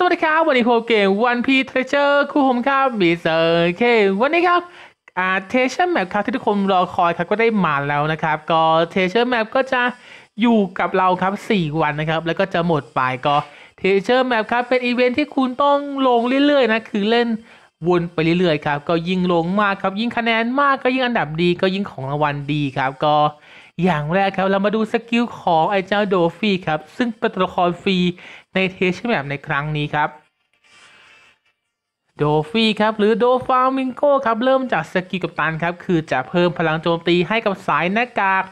สวัสดีครับ วันนี้โคเกมวันพีเทรเชอร์คู่ผมครับมีเซอร์เควันนี้ครับอาเทเชอร์แมปครับที่ทุกคนรอคอยครับก็ได้มาแล้วนะครับก็เทเชอร์แมปก็จะอยู่กับเราครับ 4 วันนะครับ แล้วก็จะหมดไปก็เทเชอร์แมปครับเป็นอีเวนท์ที่คุณต้องลงเรื่อยๆนะ คือเล่นวนไปเรื่อยๆครับก็ยิ่งลงมากครับ ยิ่งคะแนนมากก็ยิ่งอันดับดี ก็ยิ่งของรางวัลดีครับก็อย่างแรกครับเรามาดูสกิลของไอเจ้าโดฟี่ครับซึ่งเป็นตัวละครฟรีในเทชแบบในครั้งนี้ครับโดฟี่ครับหรือโดฟามิงโก้ครับเริ่มจากสกิลกับตันครับคือจะเพิ่มพลังโจมตีให้กับสายหน้ากาก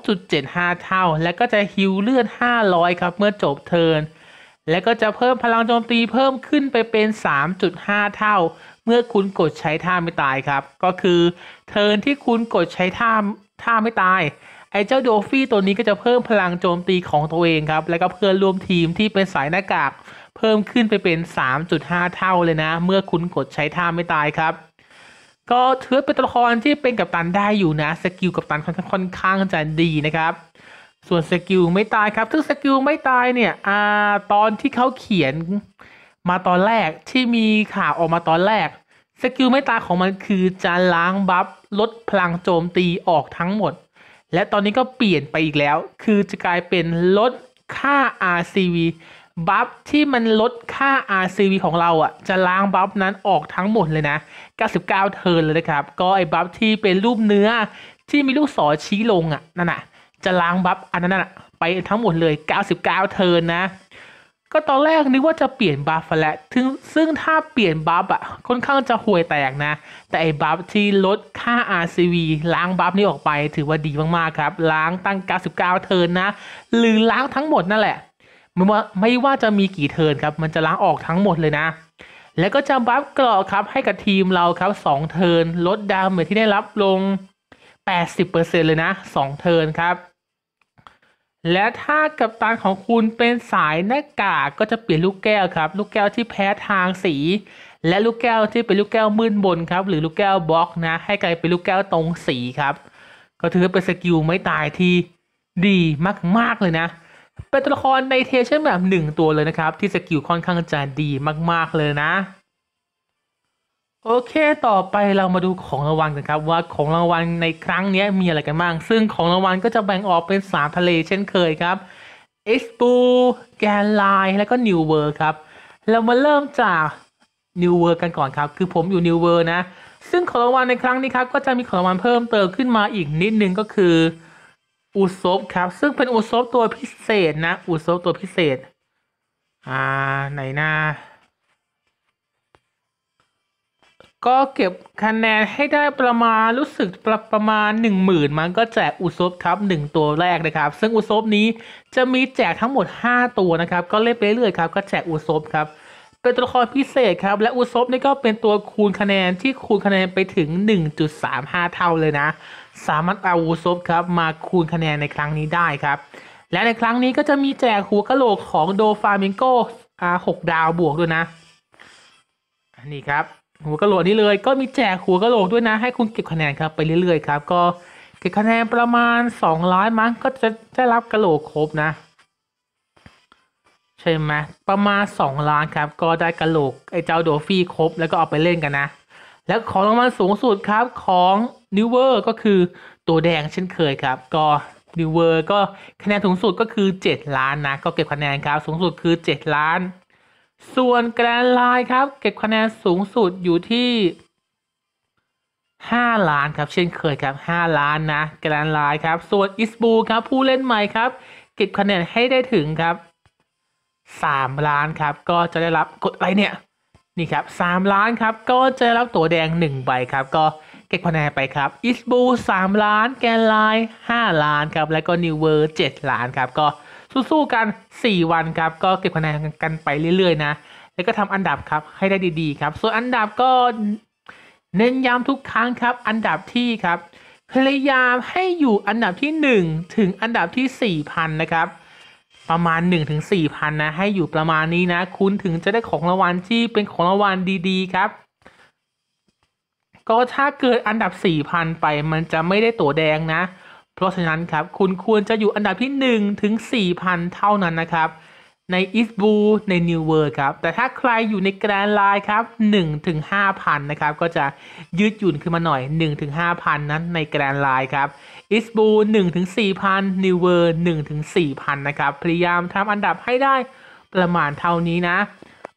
2.75 เท่า และก็จะฮิวเลือด 500 ครับเมื่อจบเทิร์นและก็จะเพิ่มพลังโจมตีเพิ่มขึ้นไปเป็น 3.5 เท่า เมื่อคุณกดใช้ท่าไม่ตายครับก็คือเทิร์นที่คุณกดใช้ท่าท่าไม่ตายไอ้เจ้าโดฟี่ตัวนี้ก็จะเพิ่มพลังโจมตีของตัวเองครับ แล้วก็เพื่อนร่วมทีมที่เป็นสายหน้ากาก เพิ่มขึ้นไปเป็น 3.5 เท่าเลยนะ เมื่อคุณกดใช้ท่าไม่ตายครับ ก็ถือเป็นตัวละครที่เป็นกับตันได้อยู่นะสกิลกับตันค่อนข้างจะดีนะครับ ส่วนสกิลไม่ตายครับซึ่งสกิลไม่ตายเนี่ยอตอนที่เขาเขียนมาตอนแรกที่มีข่าวออกมาตอนแรกสกิลไม่ตายของมันคือจะล้างบัฟลดพลังโจมตีออกทั้งหมดและตอนนี้ก็เปลี่ยนไปอีกแล้ว คือจะกลายเป็นลดค่า RCV บัฟที่มันลดค่า RCV ของเราอะ่ะ จะล้างบัฟนั้นออกทั้งหมดเลยนะ 99 เทิร์นเลยนะครับ ก็ไอ้บัฟที่เป็นรูปเนื้อที่มีลูกศรชี้ลงอะ่ะ นั่นแห่ะ จะล้างบัฟอันนั้นอะ่ะ ไปทั้งหมดเลย 99 เทิร์นนะก็ตอนแรกนึกว่าจะเปลี่ยนบัฟและซึ่งซึ่งถ้าเปลี่ยนบัฟอะค่อนข้างจะห่วยแตกนะ แต่ไอ้บัฟที่ลดค่า RCV ล้างบัฟนี่ออกไป ถือว่าดีมากๆครับ ล้างตั้ง 99 เทินนะ หรือล้างทั้งหมดนั่นแหละไม่ว่าไม่ว่าจะมีกี่เทินครับ มันจะล้างออกทั้งหมดเลยนะ แล้วก็จะบัฟกรอครับให้กับทีมเราครับ 2 เทินลดดาเมจที่ได้รับลง 80%เลยนะ 2 เทินครับและถ้ากับตันของคุณเป็นสายหน้ากากก็จะเปลี่ยนลูกแก้วครับ ลูกแก้วที่แพ้ทางสี และลูกแก้วที่เป็นลูกแก้วมืดบนครับ หรือลูกแก้วบล็อกนะ ให้กลายเป็นลูกแก้วตรงสีครับ ก็ถือเป็นสกิลไม่ตายที่ดีมากๆเลยนะเป็นตัวละครในเทเช่นแบบหนึ่งตัวเลยนะครับที่สกิลค่อนข้างจะดีมาก ๆเลยนะโอเค ต่อไปเรามาดูของรางวัลกันครับว่าของรางวัลในครั้งนี้มีอะไรกันบ้าง ซึ่งของรางวัลก็จะแบ่งออกเป็นสามทะเล เช่นเคยครับเอ็กปูแกนไลน์และก็นิวเวิร์ครับเรามาเริ่มจากนิวเวิร์กันก่อนครับ คือผมอยู่นิวเวิร์นะ ซึ่งของรางวัลในครั้งนี้ครับ ก็จะมีของรางวัลเพิ่มเติมขึ้นมาอีกนิดนึงก็คือ อุซบครับซึ่งเป็นอุซบตัวพิเศษนะอุซบตัวพิเศษอ่าไหนหน้าก็เก็บคะแนนให้ได้ประมาณรู้สึกประประมาณ1 0,000 มันก็แจกอุซบครับ 1 ตัวแรกนะครับ ซึ่งอุซบนี้จะมีแจกทั้งหมด 5 ตัวนะครับก็เล่นไปเรื่อยๆครับ ก็แจกอุซบครับเป็นตัวละครพิเศษครับ และอุซบนี่ก็เป็นตัวคูณคะแนนที่คูณคะแนนไปถึง 1.35 เท่าเลยนะ สามารถเอาอุซบครับมาคูณคะแนนในครั้งนี้ได้ครับ และในครั้งนี้ก็จะมีแจกหัวกะโหลกของโดฟามิงโกอ่าหดาวบวกด้วยนะนี่ครับหัวกะโหลกนี้เลยก็มีแจกหัวกะโหลกด้วยนะให้คุณเก็บคะแนนครับไปเรื่อยๆครับก็เก็บคะแนนประมาณสองร้อยมั้งก็จะได้รับกะโหลกครบนะใช่ไหมประมาณสองล้านครับก็ได้กะโหลกไอ้เจ้าโดฟี่ครบ แล้วก็เอาไปเล่นกันนะ แล้วของรางวัลสูงสุดครับของนิวเวอร์ก็คือตัวแดงเช่นเคยครับ ก็นิวเวอร์ก็คะแนนสูงสุดก็คือ 7 ล้านนะก็เก็บคะแนนครับสูงสุดคือ 7 ล้านส่วนแกรนไลน์ครับเก็บคะแนนสูงสุดอยู่ที่ 5 ล้านครับเช่นเคยครับ 5 ล้าน นะแกรนไลน์ครับส่วนอิสบูครับผู้เล่นใหม่ครับเก็บคะแนนให้ได้ถึงครับ 3 ล้านครับก็จะได้รับกดอะไรเนี่ยนี่ครับ3ล้านครับก็จะได้รับตัวแดง 1 ใบครับก็เก็บคะแนนไปครับอิสบู3ล้านแกรนไลน์5ล้านครับและก็นิวเวอร์7ล้านครับก็สู้ๆกัน 4 วันครับก็เก็บคะแนนกันไปเรื่อยๆนะแล้วก็ทำอันดับครับให้ได้ดีๆ ครับ ส่วนอันดับก็เน้นย้ำทุกครั้งครับ อันดับที่ครับ พยายามให้อยู่อันดับที่ 1 ถึงอันดับที่4่พันนะครับประมาณ1นึ่งถึงสี่พันนะให้อยู่ประมาณนี้นะ คุณถึงจะได้ของรางวัลที่เป็นของรางวัลดีๆ ครับ ก็ถ้าเกิดอันดับ4พันไป มันจะไม่ได้ตัวแดงนะเพราะฉะนั้นครับคุณควรจะอยู่อันดับที่1ถึง4,000 เท่านั้นนะครับ ในอิสบูในนิวเวิร์ครับ แต่ถ้าใครอยู่ในแกรนไลน์ครับ1ถึง5,000 นะครับ ก็จะยืดหยุ่นขึ้นมาหน่อย1ถึง5,000 นั้นในแกรนไลน์ครับอิสบู1ถึง4,000นิวเวิร์1ถึง4,000 นะครับพยายามทำอันดับให้ได้ประมาณเท่านี้นะ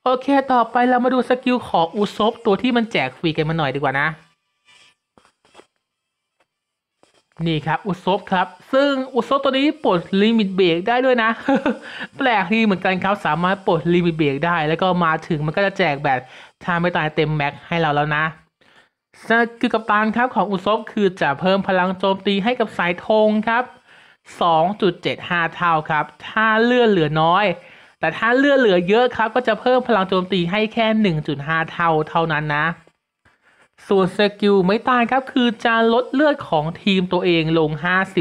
โอเคต่อไปเรามาดูสกิลของอุซบตัวที่มันแจกฟรีกันมาหน่อยดีกว่านะนี่ครับอุซบครับซึ่งอุซบตัวนี้ปลดลิมิตเบรกได้ด้วยนะ แปลกที่เหมือนกันครับสามารถปลดลิมิตเบรกได้ แล้วก็มาถึงมันก็จะแจกแบบทาไม่ตายเต็มแม็กให้เราแล้วนะคือกับตันครับของอุซบคือจะเพิ่มพลังโจมตีให้กับสายธงครับ 2.75 เท่าครับถ้าเลือดเหลือน้อย แต่ถ้าเลือดเหลือเยอะครับก็จะเพิ่มพลังโจมตีให้แค่ 1.5 เท่าเท่านั้นนะส่วนสกิลไม่ตายครับคือจะลดเลือดของทีมตัวเองลง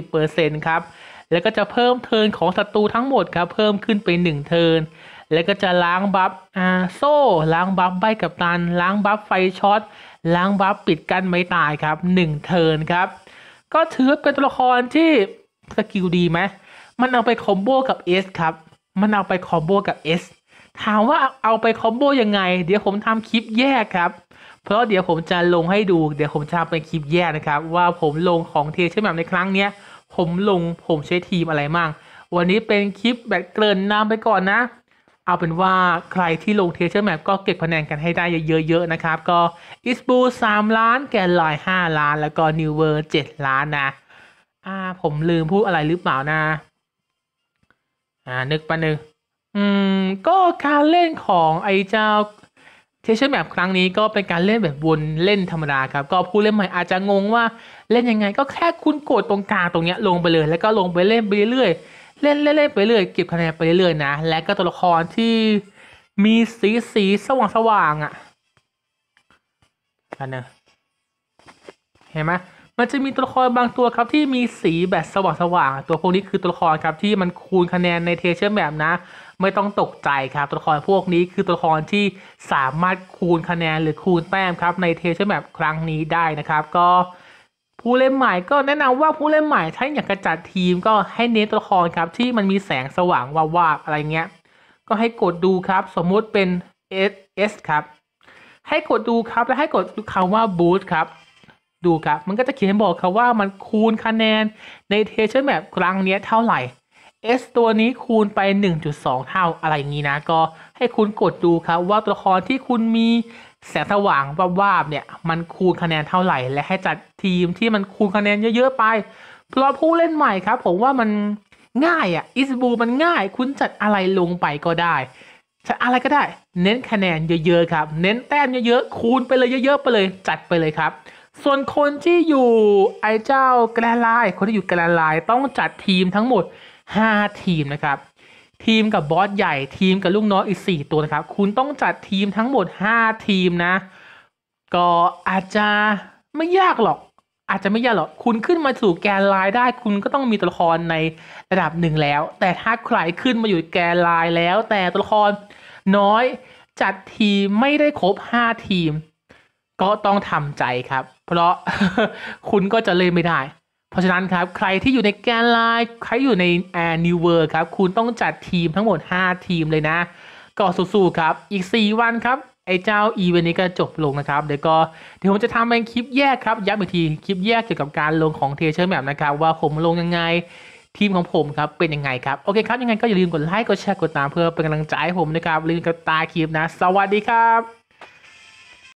50%ครับแล้วก็จะเพิ่มเทินของศัตรูทั้งหมดครับ เพิ่มขึ้นเป็น1เทินแล้วก็จะล้างบัฟอ่าโซ่ล้างบัฟใบกับตัน ล้างบัฟไฟช็อตล้างบัฟปิดกันไม่ตายครับ 1 เทินครับ ก็ถือเป็นตัวละครที่สกิลดีไหมมันเอาไปคอมโบกับ S ครับมันเอาไปคอมโบกับ S ถามว่าเอาไปคอมโบยังไง เดี๋ยวผมทำคลิปแยกครับเพราะเดี๋ยวผมจะลงให้ดู เดี๋ยวผมจะทำเป็นคลิปแยกนะครับว่าผมลงของเทเชอร์แมปในครั้งเนี้ย ผมลงผมใช้ทีมอะไรมั่งวันนี้เป็นคลิปแบบเกริ่นนำไปก่อนนะ เอาเป็นว่าใครที่ลงเทเชอร์แมปก็เก็บคะแนนกันให้ได้เยอะๆนะครับ ก็อิสบูสามล้าน แกนลอยห้าล้าน แล้วก็นิวเวอร์เจ็ดล้านนะอ่าผมลืมพูดอะไรหรือเปล่านะอ่านึกปะนึงอืมก็การเล่นของไอ้เจ้าเทเชอร์แบบครั้งนี้ก็เป็นการเล่นแบบวนเล่นธรรมดาครับก็ผู้เล่นใหม่อาจจะงงว่าเล่นยังไงก็แค่คุณกดตรงกลางตรงเนี้ยลงไปเลยแล้วก็ลงไปเล่นไปเรื่อยเล่นเล่นไปเรื่อยเก็บคะแนนไปเรื่อยนะและก็ตัวละครที่มีสีสีสว่างสว่างอ่ะอันน้ยเห็นไหมมันจะมีตัวละครบางตัวครับที่มีสีแบบสว่างๆตัวพวกนี้คือตัวละครครับ ที่มันคูณคะแนนในเทเชอร์แบบนะ ไม่ต้องตกใจครับตัวละครพวกนี้คือตัวละครที่สามารถคูณคะแนนหรือคูณแต้มครับในเทเชอร์แบบครั้งนี้ได้นะครับ ก็ผู้เล่นใหม่ก็แนะนำว่าผู้เล่นใหม่ถ้าอยากกระจัดทีม ก็ให้เน้นตัวละครครับที่มันมีแสงสว่างวาวๆอะไรเงี้ย ก็ให้กดดูครับ สมมุติเป็น S S ครับ ให้กดดูครับแล้วให้กดคำว่า boost ครับดูครับ มันก็จะเขียนบอกครับว่ามันคูณคะแนนในเทเชอร์แมปครั้งนี้เท่าไหร่ S ตัวนี้คูณไป 1.2 เท่าอะไรอย่างนี้นะ ก็ให้คุณกดดูครับ ว่าตัวละครที่คุณมีแสงสว่างวาบๆเนี่ย มันคูณคะแนนเท่าไหร่ และให้จัดทีมที่มันคูณคะแนนเยอะๆไป เพราะผู้เล่นใหม่ครับ ผมว่ามันง่ายอะ่ะอิสบูมันง่าย คุณจัดอะไรลงไปก็ได้ จัดอะไรก็ได้ เน้นคะแนนเยอะๆครับ เน้นแต้มเยอะๆ คูณไปเลยเยอะๆ ไปเลย จัดไปเลยครับส่วนคนที่อยู่ไอเจ้าแกลไลคนที่อยู่แกลไลต้องจัดทีมทั้งหมด 5 ทีมนะครับ ทีมกับบอสใหญ่ทีมกับลูกน้องอีก 4 ตัวนะครับ คุณต้องจัดทีมทั้งหมด 5 ทีมนะ ก็อาจจะไม่ยากหรอก อาจจะไม่ยากหรอกคุณขึ้นมาสู่แกลไลน์ได้คุณก็ต้องมีตัวละครในระดับหนึ่งแล้ว แต่ถ้าใครขึ้นมาอยู่แกลไลน์แล้วแต่ตัวละครน้อยจัดทีมไม่ได้ครบ 5 ทีมก็ต้องทำใจครับเพราะคุณก็จะเล่นไม่ได้ เพราะฉะนั้นครับใครที่อยู่ในแกนไลน์ใครอยู่ในแอ์นิวเวอร์ครับ คุณต้องจัดทีมทั้งหมด 5 ทีมเลยนะ ก็สู้ๆครับอีก 4 วันครับ ไอ้เจ้าอีเวนต์นี้ก็จบลงนะครับ เดี๋ยวก็เดี๋ยวผมจะทำเป็นคลิปแยกครับย้ำอีกทีคลิปแยกเกี่ยวกับการลงของเทเชอร์แมปนะครับ ว่าผมลงยังไงทีมของผมครับเป็นยังไงครับโอเคครับยังไงก็อย่าลืมกดไลค์กดแชร์กดตามเพื่อเป็นกำลังใจให้ผมนะครับลืมกดตาคลิปนะ สวัสดีครับ